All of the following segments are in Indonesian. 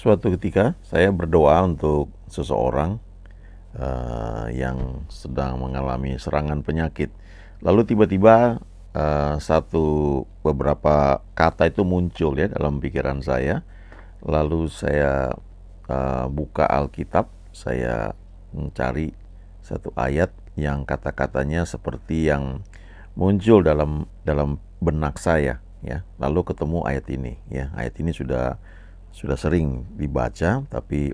Suatu ketika saya berdoa untuk seseorang uh, yang sedang mengalami serangan penyakit. Lalu tiba-tiba uh, satu beberapa kata itu muncul ya dalam pikiran saya. Lalu saya uh, buka Alkitab, saya mencari satu ayat yang kata-katanya seperti yang muncul dalam dalam benak saya ya. Lalu ketemu ayat ini ya. Ayat ini sudah sudah sering dibaca tapi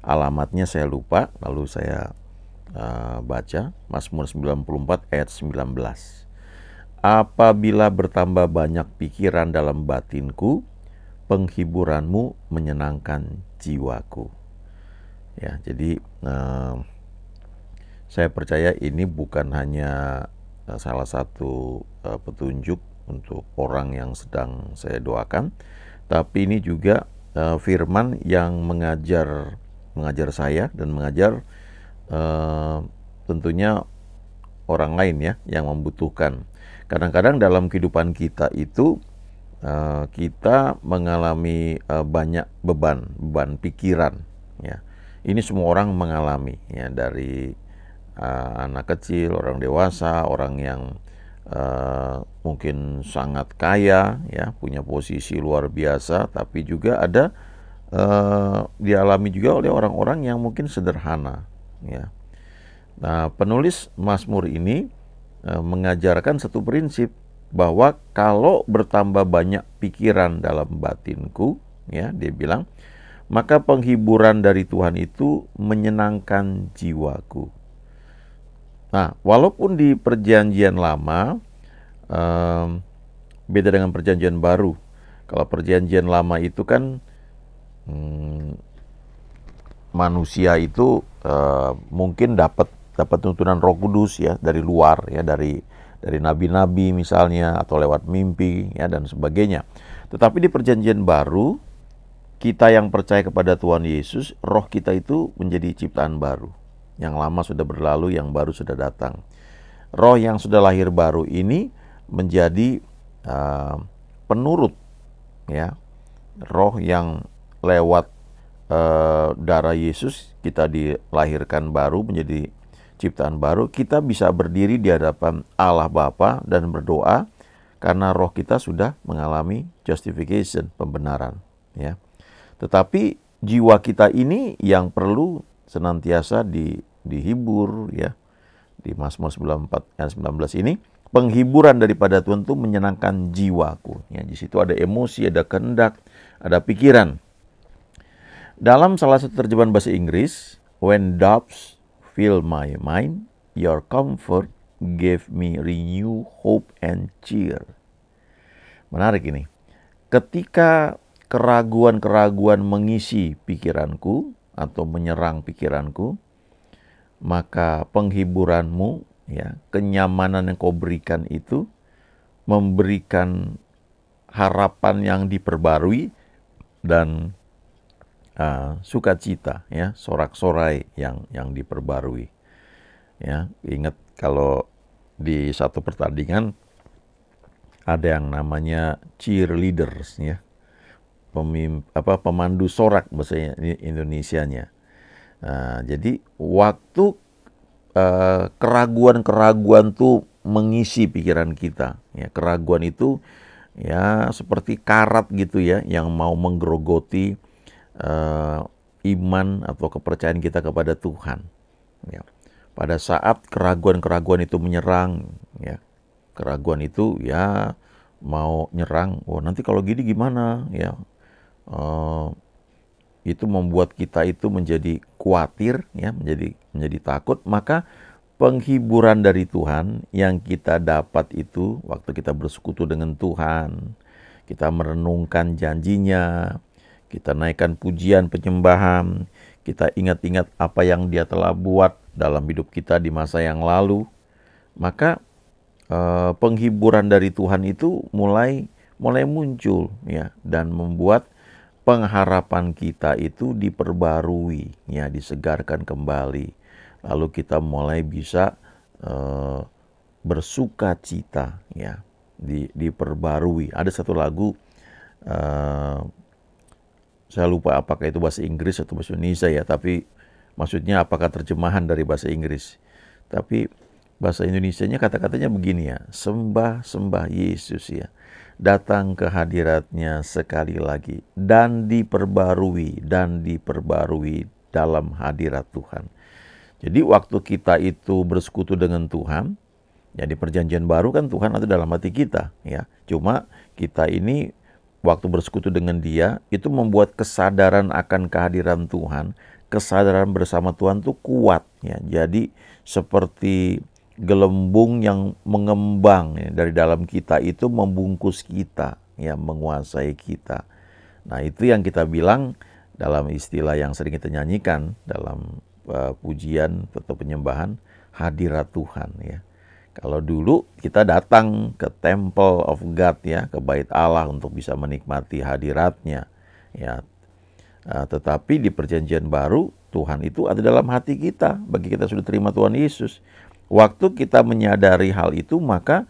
alamatnya saya lupa lalu saya uh, baca Mazmur 94 ayat 19 Apabila bertambah banyak pikiran dalam batinku penghiburanmu menyenangkan jiwaku ya jadi uh, saya percaya ini bukan hanya eh, salah satu uh, petunjuk untuk orang yang sedang saya doakan tapi ini juga uh, firman yang mengajar mengajar saya dan mengajar uh, tentunya orang lain ya yang membutuhkan. Kadang-kadang dalam kehidupan kita itu uh, kita mengalami uh, banyak beban, beban pikiran ya. Ini semua orang mengalami ya dari uh, anak kecil, orang dewasa, orang yang uh, mungkin sangat kaya ya punya posisi luar biasa tapi juga ada uh, dialami juga oleh orang-orang yang mungkin sederhana ya nah penulis Mazmur ini uh, mengajarkan satu prinsip bahwa kalau bertambah banyak pikiran dalam batinku ya dia bilang maka penghiburan dari Tuhan itu menyenangkan jiwaku Nah, walaupun di perjanjian lama um, beda dengan perjanjian baru. Kalau perjanjian lama itu kan hmm, manusia itu uh, mungkin dapat dapat tuntunan Roh Kudus ya dari luar ya dari dari nabi-nabi misalnya atau lewat mimpi ya dan sebagainya. Tetapi di perjanjian baru kita yang percaya kepada Tuhan Yesus, roh kita itu menjadi ciptaan baru. Yang lama sudah berlalu, yang baru sudah datang. Roh yang sudah lahir baru ini menjadi uh, penurut, ya. Roh yang lewat uh, darah Yesus kita dilahirkan baru menjadi ciptaan baru. Kita bisa berdiri di hadapan Allah Bapa dan berdoa karena roh kita sudah mengalami justification pembenaran, ya. Tetapi jiwa kita ini yang perlu senantiasa di dihibur ya di Mazmur 94 ayat 19 ini penghiburan daripada Tuhan itu menyenangkan jiwaku ya di situ ada emosi ada kehendak ada pikiran dalam salah satu terjemahan bahasa Inggris when doubts fill my mind your comfort gave me renew hope and cheer menarik ini ketika keraguan-keraguan mengisi pikiranku atau menyerang pikiranku maka penghiburanmu ya kenyamanan yang kau berikan itu memberikan harapan yang diperbarui dan uh, sukacita ya sorak-sorai yang yang diperbarui ya ingat kalau di satu pertandingan ada yang namanya cheerleaders ya pemim apa pemandu sorak bahasa Indonesianya Nah, jadi waktu eh, keraguan-keraguan eh, tuh mengisi pikiran kita. Ya, keraguan itu ya seperti karat gitu ya yang mau menggerogoti eh, iman atau kepercayaan kita kepada Tuhan. Ya. Pada saat keraguan-keraguan itu menyerang, ya keraguan itu ya mau nyerang. Oh nanti kalau gini gimana? Ya. Eh, itu membuat kita itu menjadi khawatir ya menjadi menjadi takut maka penghiburan dari Tuhan yang kita dapat itu waktu kita bersekutu dengan Tuhan kita merenungkan janjinya kita naikkan pujian penyembahan kita ingat-ingat apa yang dia telah buat dalam hidup kita di masa yang lalu maka eh, penghiburan dari Tuhan itu mulai mulai muncul ya dan membuat pengharapan kita itu diperbarui, ya disegarkan kembali. Lalu kita mulai bisa eh, bersuka cita, ya di, diperbarui. Ada satu lagu, eh, saya lupa apakah itu bahasa Inggris atau bahasa Indonesia ya, tapi maksudnya apakah terjemahan dari bahasa Inggris. Tapi bahasa Indonesia-nya kata-katanya begini ya, sembah-sembah Yesus ya. Datang ke hadiratnya sekali lagi dan diperbarui dan diperbarui dalam hadirat Tuhan. Jadi waktu kita itu bersekutu dengan Tuhan, ya perjanjian baru kan Tuhan ada dalam hati kita ya. Cuma kita ini waktu bersekutu dengan dia itu membuat kesadaran akan kehadiran Tuhan kesadaran bersama Tuhan tuh kuat ya. Jadi seperti gelembung yang mengembang ya, dari dalam kita itu membungkus kita, ya menguasai kita. Nah, itu yang kita bilang dalam istilah yang sering kita nyanyikan dalam uh, pujian atau penyembahan hadirat Tuhan ya. Kalau dulu kita datang ke Temple of God ya, ke Bait Allah untuk bisa menikmati hadiratnya ya. Uh, tetapi di perjanjian baru Tuhan itu ada dalam hati kita. Bagi kita sudah terima Tuhan Yesus, Waktu kita menyadari hal itu, maka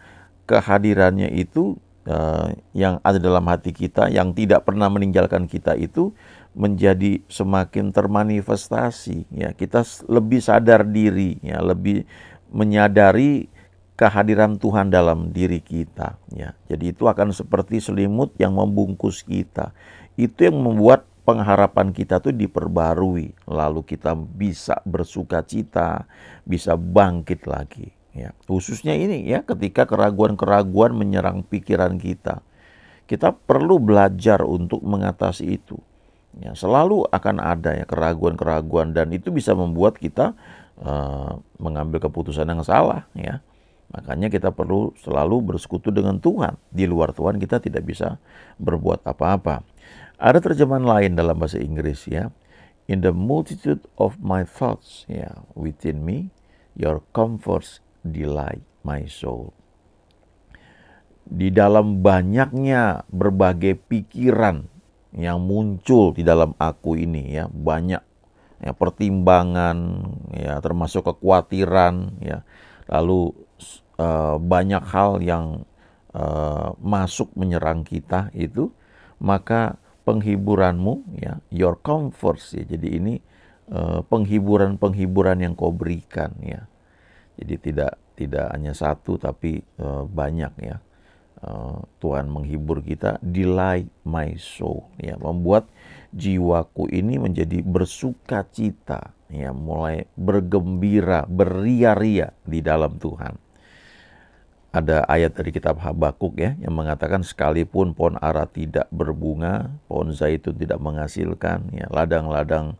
kehadirannya itu uh, yang ada dalam hati kita, yang tidak pernah meninggalkan kita itu menjadi semakin termanifestasi. Ya, kita lebih sadar diri, ya, lebih menyadari kehadiran Tuhan dalam diri kita. Ya, jadi itu akan seperti selimut yang membungkus kita. Itu yang membuat pengharapan kita tuh diperbarui lalu kita bisa bersuka cita bisa bangkit lagi ya khususnya ini ya ketika keraguan-keraguan menyerang pikiran kita kita perlu belajar untuk mengatasi itu ya selalu akan ada ya keraguan-keraguan dan itu bisa membuat kita uh, mengambil keputusan yang salah ya makanya kita perlu selalu bersekutu dengan Tuhan di luar Tuhan kita tidak bisa berbuat apa-apa ada terjemahan lain dalam bahasa Inggris ya. In the multitude of my thoughts ya, within me, your comforts delight my soul. Di dalam banyaknya berbagai pikiran yang muncul di dalam aku ini ya, banyak ya pertimbangan ya termasuk kekhawatiran ya. Lalu uh, banyak hal yang uh, masuk menyerang kita itu maka penghiburanmu ya your comforts ya jadi ini eh, penghiburan-penghiburan uh, yang kau berikan ya jadi tidak tidak hanya satu tapi uh, banyak ya uh, Tuhan menghibur kita delight my soul ya membuat jiwaku ini menjadi bersuka cita ya mulai bergembira beria-ria di dalam Tuhan ada ayat dari kitab Habakuk ya yang mengatakan sekalipun pohon ara tidak berbunga, pohon zaitun tidak menghasilkan, ya ladang-ladang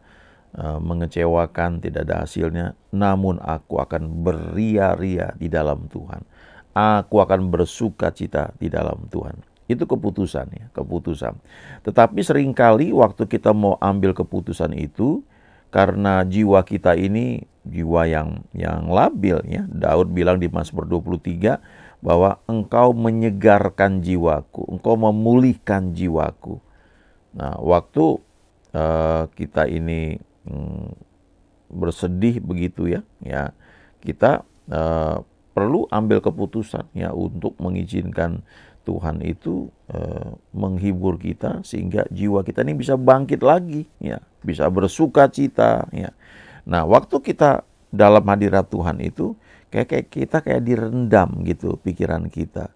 e, mengecewakan, tidak ada hasilnya, namun aku akan beria-ria di dalam Tuhan. Aku akan bersuka cita di dalam Tuhan. Itu keputusan ya, keputusan. Tetapi seringkali waktu kita mau ambil keputusan itu, karena jiwa kita ini jiwa yang yang labil ya. Daud bilang di Mazmur 23 bahwa engkau menyegarkan jiwaku, engkau memulihkan jiwaku. Nah, waktu uh, kita ini mm, bersedih begitu ya, ya kita uh, perlu ambil keputusan ya untuk mengizinkan Tuhan itu e, menghibur kita sehingga jiwa kita ini bisa bangkit lagi, ya, bisa bersuka cita, ya. Nah, waktu kita dalam hadirat Tuhan itu kayak, kayak kita kayak direndam gitu pikiran kita.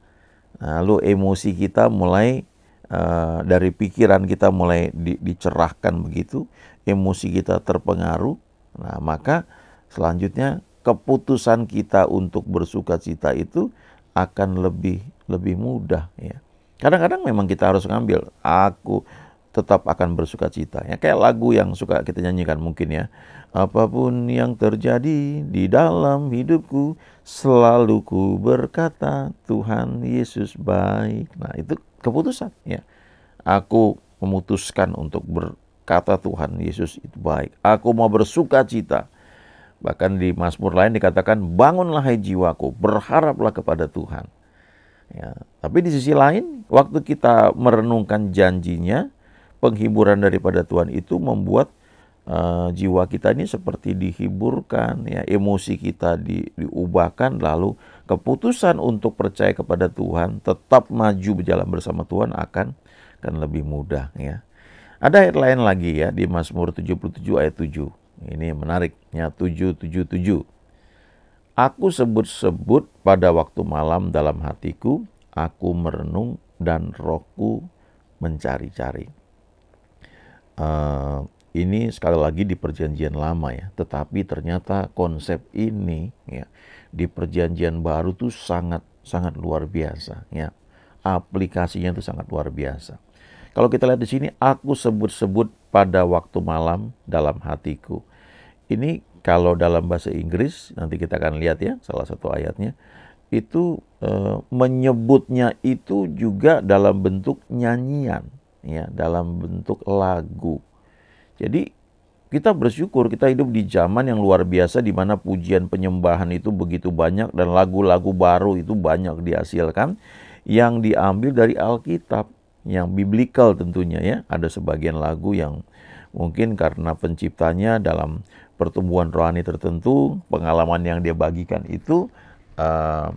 Lalu emosi kita mulai e, dari pikiran kita mulai di, dicerahkan begitu, emosi kita terpengaruh. Nah, maka selanjutnya keputusan kita untuk bersuka cita itu akan lebih lebih mudah ya. Kadang-kadang memang kita harus ngambil aku tetap akan bersuka cita. Ya, kayak lagu yang suka kita nyanyikan mungkin ya. Apapun yang terjadi di dalam hidupku, selalu ku berkata Tuhan Yesus baik. Nah itu keputusan ya. Aku memutuskan untuk berkata Tuhan Yesus itu baik. Aku mau bersuka cita. Bahkan di Mazmur lain dikatakan, bangunlah hai jiwaku, berharaplah kepada Tuhan. Ya, tapi di sisi lain, waktu kita merenungkan janjinya, penghiburan daripada Tuhan itu membuat uh, jiwa kita ini seperti dihiburkan, ya emosi kita di, diubahkan, lalu keputusan untuk percaya kepada Tuhan, tetap maju berjalan bersama Tuhan akan akan lebih mudah, ya. Ada ayat lain lagi ya di Mazmur 77 ayat 7. Ini menariknya 777. Aku sebut-sebut pada waktu malam dalam hatiku, aku merenung dan rohku mencari-cari. Uh, ini sekali lagi di perjanjian lama ya, tetapi ternyata konsep ini ya di perjanjian baru tuh sangat sangat luar biasa ya. Aplikasinya itu sangat luar biasa. Kalau kita lihat di sini aku sebut-sebut pada waktu malam dalam hatiku. Ini kalau dalam bahasa Inggris nanti kita akan lihat ya salah satu ayatnya itu e, menyebutnya itu juga dalam bentuk nyanyian ya dalam bentuk lagu. Jadi kita bersyukur kita hidup di zaman yang luar biasa di mana pujian penyembahan itu begitu banyak dan lagu-lagu baru itu banyak dihasilkan yang diambil dari Alkitab yang biblical tentunya ya. Ada sebagian lagu yang mungkin karena penciptanya dalam pertumbuhan rohani tertentu, pengalaman yang dia bagikan itu uh,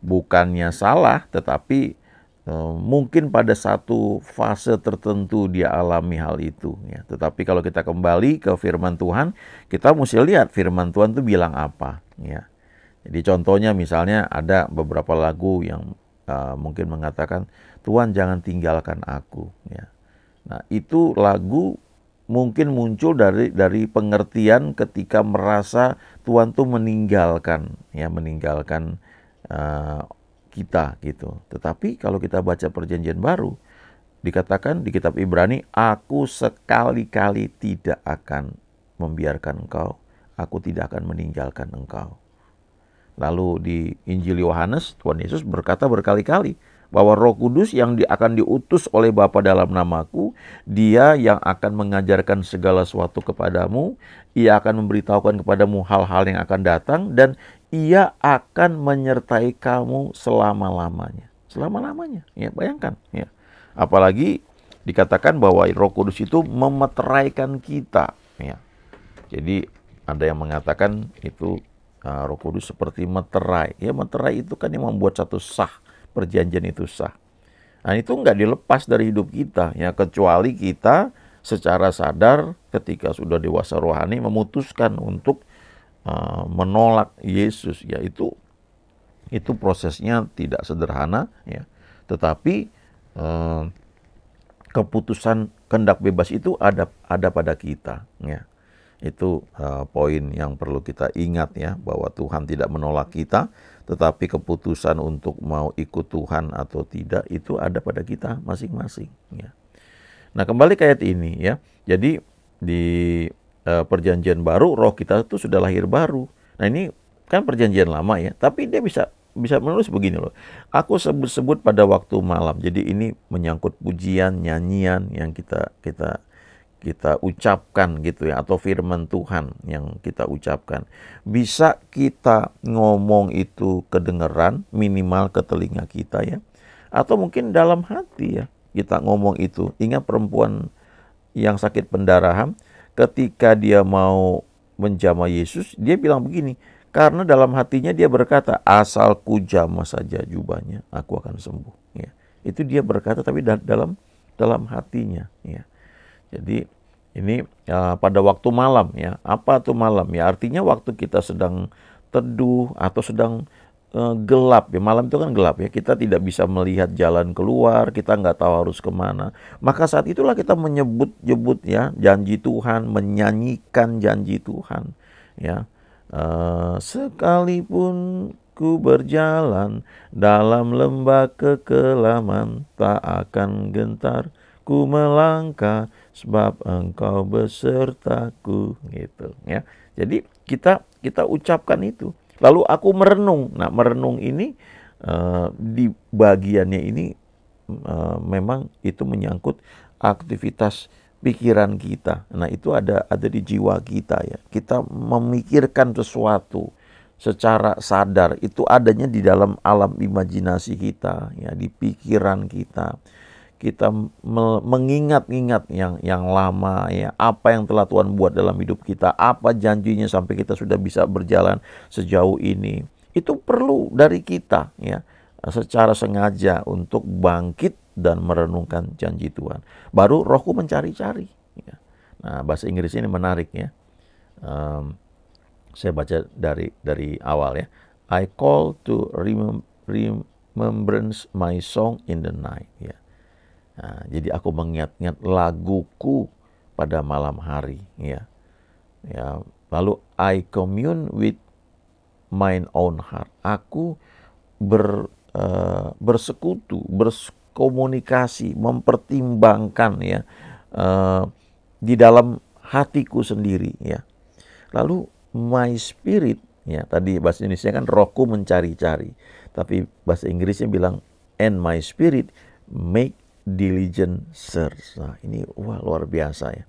bukannya salah, tetapi uh, mungkin pada satu fase tertentu dia alami hal itu. Ya. Tetapi kalau kita kembali ke Firman Tuhan, kita mesti lihat Firman Tuhan itu bilang apa. Ya. Jadi contohnya misalnya ada beberapa lagu yang uh, mungkin mengatakan Tuhan jangan tinggalkan aku. Ya. Nah itu lagu mungkin muncul dari dari pengertian ketika merasa Tuhan tuh meninggalkan ya meninggalkan uh, kita gitu. Tetapi kalau kita baca perjanjian baru dikatakan di kitab Ibrani aku sekali-kali tidak akan membiarkan engkau, aku tidak akan meninggalkan engkau. Lalu di Injil Yohanes Tuhan Yesus berkata berkali-kali, bahwa Roh Kudus yang di, akan diutus oleh Bapa dalam namaku, Dia yang akan mengajarkan segala sesuatu kepadamu, Ia akan memberitahukan kepadamu hal-hal yang akan datang dan Ia akan menyertai kamu selama-lamanya. Selama-lamanya, ya bayangkan, ya. Apalagi dikatakan bahwa Roh Kudus itu memeteraikan kita, ya. Jadi ada yang mengatakan itu uh, Roh Kudus seperti meterai. Ya meterai itu kan yang membuat satu sah perjanjian itu sah. Nah itu nggak dilepas dari hidup kita ya kecuali kita secara sadar ketika sudah dewasa rohani memutuskan untuk uh, menolak Yesus ya itu itu prosesnya tidak sederhana ya tetapi uh, keputusan kendak bebas itu ada ada pada kita ya itu uh, poin yang perlu kita ingat ya bahwa Tuhan tidak menolak kita, tetapi keputusan untuk mau ikut Tuhan atau tidak itu ada pada kita masing-masing ya. Nah, kembali ke ayat ini ya. Jadi di uh, perjanjian baru roh kita itu sudah lahir baru. Nah, ini kan perjanjian lama ya, tapi dia bisa bisa menulis begini loh. Aku sebut-sebut pada waktu malam. Jadi ini menyangkut pujian, nyanyian yang kita kita kita ucapkan gitu ya atau firman Tuhan yang kita ucapkan bisa kita ngomong itu kedengeran minimal ke telinga kita ya atau mungkin dalam hati ya kita ngomong itu ingat perempuan yang sakit pendarahan ketika dia mau menjamah Yesus dia bilang begini karena dalam hatinya dia berkata asal ku jama saja jubahnya aku akan sembuh ya itu dia berkata tapi dalam dalam hatinya ya jadi ini ya, pada waktu malam ya. Apa tuh malam? Ya artinya waktu kita sedang teduh atau sedang uh, gelap ya. Malam itu kan gelap ya. Kita tidak bisa melihat jalan keluar, kita nggak tahu harus kemana. Maka saat itulah kita menyebut-nyebut ya janji Tuhan, menyanyikan janji Tuhan ya. Uh, sekalipun ku berjalan dalam lembah kekelaman tak akan gentar ku melangkah sebab engkau besertaku gitu ya. Jadi kita kita ucapkan itu. Lalu aku merenung. Nah, merenung ini uh, di bagiannya ini uh, memang itu menyangkut aktivitas pikiran kita. Nah, itu ada ada di jiwa kita ya. Kita memikirkan sesuatu secara sadar itu adanya di dalam alam imajinasi kita ya, di pikiran kita kita mengingat-ingat yang yang lama ya apa yang telah Tuhan buat dalam hidup kita apa janjinya sampai kita sudah bisa berjalan sejauh ini itu perlu dari kita ya secara sengaja untuk bangkit dan merenungkan janji Tuhan baru rohku mencari-cari ya. nah bahasa Inggris ini menarik ya um, saya baca dari dari awal ya I call to remembrance my song in the night ya Nah, jadi aku mengingat-ingat laguku pada malam hari, ya. Ya, lalu I commune with my own heart. Aku ber uh, bersekutu, berkomunikasi, mempertimbangkan ya uh, di dalam hatiku sendiri, ya. Lalu my spirit ya tadi bahasa Indonesia kan rohku mencari-cari tapi bahasa Inggrisnya bilang and my spirit make diligent search. Nah, ini wah luar biasa ya.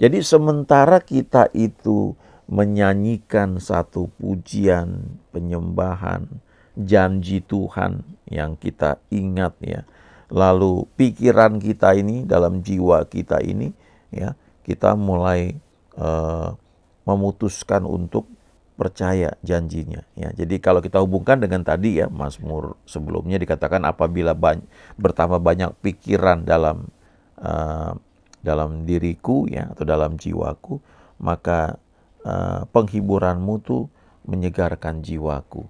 Jadi sementara kita itu menyanyikan satu pujian, penyembahan, janji Tuhan yang kita ingat ya. Lalu pikiran kita ini dalam jiwa kita ini ya, kita mulai uh, memutuskan untuk percaya janjinya ya. Jadi kalau kita hubungkan dengan tadi ya Mazmur sebelumnya dikatakan apabila banyak, bertambah banyak pikiran dalam uh, dalam diriku ya atau dalam jiwaku maka uh, penghiburanmu tuh menyegarkan jiwaku.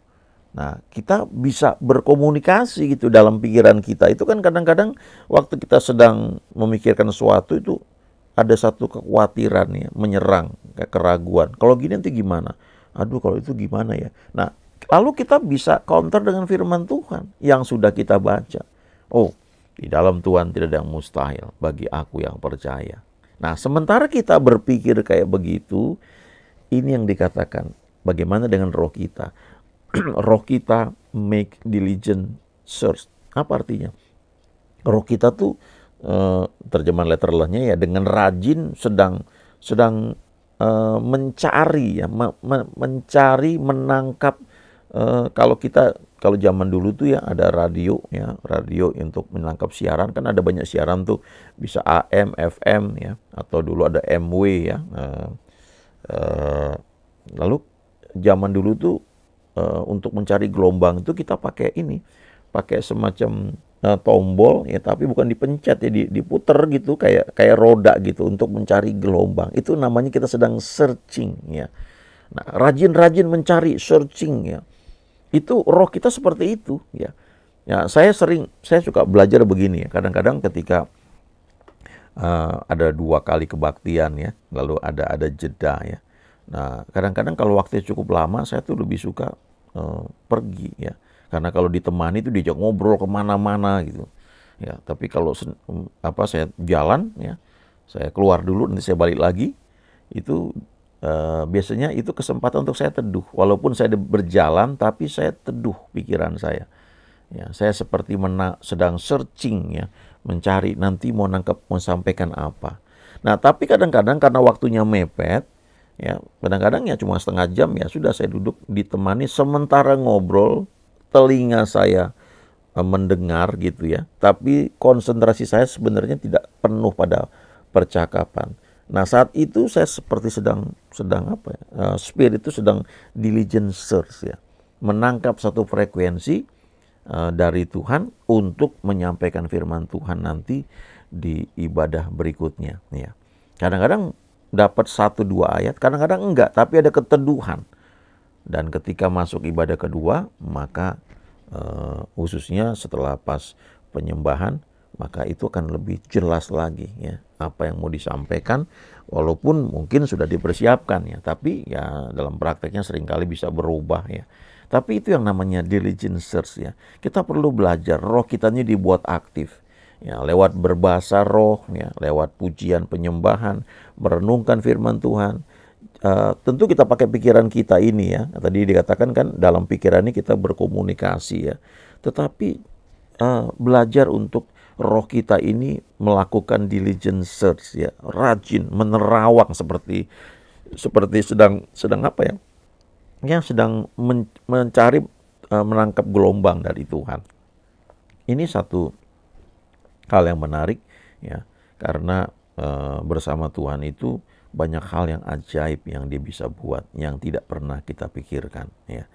Nah, kita bisa berkomunikasi gitu dalam pikiran kita. Itu kan kadang-kadang waktu kita sedang memikirkan sesuatu itu ada satu kekhawatiran ya, menyerang, keraguan. Kalau gini nanti gimana? aduh kalau itu gimana ya. Nah, lalu kita bisa counter dengan firman Tuhan yang sudah kita baca. Oh, di dalam Tuhan tidak ada yang mustahil bagi aku yang percaya. Nah, sementara kita berpikir kayak begitu, ini yang dikatakan bagaimana dengan roh kita. roh kita make diligent search. Apa artinya? Roh kita tuh eh, terjemahan letter ya dengan rajin sedang sedang Eh, mencari ya mencari menangkap uh, kalau kita kalau zaman dulu tuh ya ada radio ya radio untuk menangkap siaran kan ada banyak siaran tuh bisa AM FM ya atau dulu ada MW ya uh, lalu zaman dulu tuh uh, untuk mencari gelombang itu kita pakai ini pakai semacam uh, tombol ya tapi bukan dipencet ya diputer gitu kayak kayak roda gitu untuk mencari gelombang itu namanya kita sedang searching ya nah rajin-rajin mencari searching ya itu roh kita seperti itu ya ya saya sering saya suka belajar begini ya kadang-kadang ketika uh, ada dua kali kebaktian ya lalu ada ada jeda ya nah kadang-kadang kalau waktu cukup lama saya tuh lebih suka uh, pergi ya karena kalau ditemani itu diajak ngobrol kemana-mana gitu. Ya, tapi kalau apa saya jalan ya, saya keluar dulu nanti saya balik lagi itu uh, biasanya itu kesempatan untuk saya teduh. Walaupun saya berjalan tapi saya teduh pikiran saya. Ya, saya seperti mena sedang searching ya, mencari nanti mau nangkap mau sampaikan apa. Nah, tapi kadang-kadang karena waktunya mepet, ya kadang-kadang ya cuma setengah jam ya sudah saya duduk ditemani sementara ngobrol telinga saya eh, mendengar gitu ya, tapi konsentrasi saya sebenarnya tidak penuh pada percakapan. Nah saat itu saya seperti sedang sedang apa ya? Eh, spirit itu sedang diligent search ya, menangkap satu frekuensi eh, dari Tuhan untuk menyampaikan firman Tuhan nanti di ibadah berikutnya. Ya, kadang-kadang dapat satu dua ayat, kadang-kadang enggak, tapi ada keteduhan dan ketika masuk ibadah kedua, maka uh, khususnya setelah pas penyembahan, maka itu akan lebih jelas lagi ya apa yang mau disampaikan walaupun mungkin sudah dipersiapkan ya tapi ya dalam prakteknya seringkali bisa berubah ya tapi itu yang namanya diligent search ya kita perlu belajar roh kita ini dibuat aktif ya lewat berbahasa roh ya lewat pujian penyembahan merenungkan firman Tuhan Uh, tentu kita pakai pikiran kita ini ya. Tadi dikatakan kan dalam pikiran ini kita berkomunikasi ya. Tetapi uh, belajar untuk roh kita ini melakukan diligent search ya, rajin menerawang seperti seperti sedang sedang apa ya? yang sedang men, mencari uh, menangkap gelombang dari Tuhan. Ini satu hal yang menarik ya, karena uh, bersama Tuhan itu banyak hal yang ajaib yang dia bisa buat yang tidak pernah kita pikirkan ya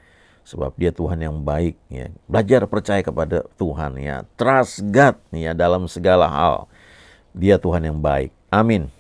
sebab dia Tuhan yang baik ya belajar percaya kepada Tuhan ya trust God ya dalam segala hal dia Tuhan yang baik amin